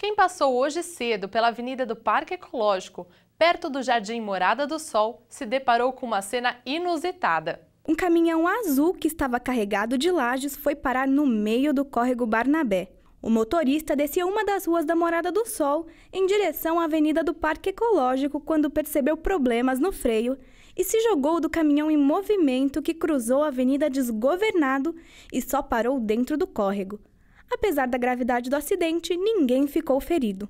Quem passou hoje cedo pela Avenida do Parque Ecológico, perto do Jardim Morada do Sol, se deparou com uma cena inusitada. Um caminhão azul que estava carregado de lajes foi parar no meio do córrego Barnabé. O motorista descia uma das ruas da Morada do Sol em direção à avenida do Parque Ecológico quando percebeu problemas no freio e se jogou do caminhão em movimento que cruzou a avenida desgovernado e só parou dentro do córrego. Apesar da gravidade do acidente, ninguém ficou ferido.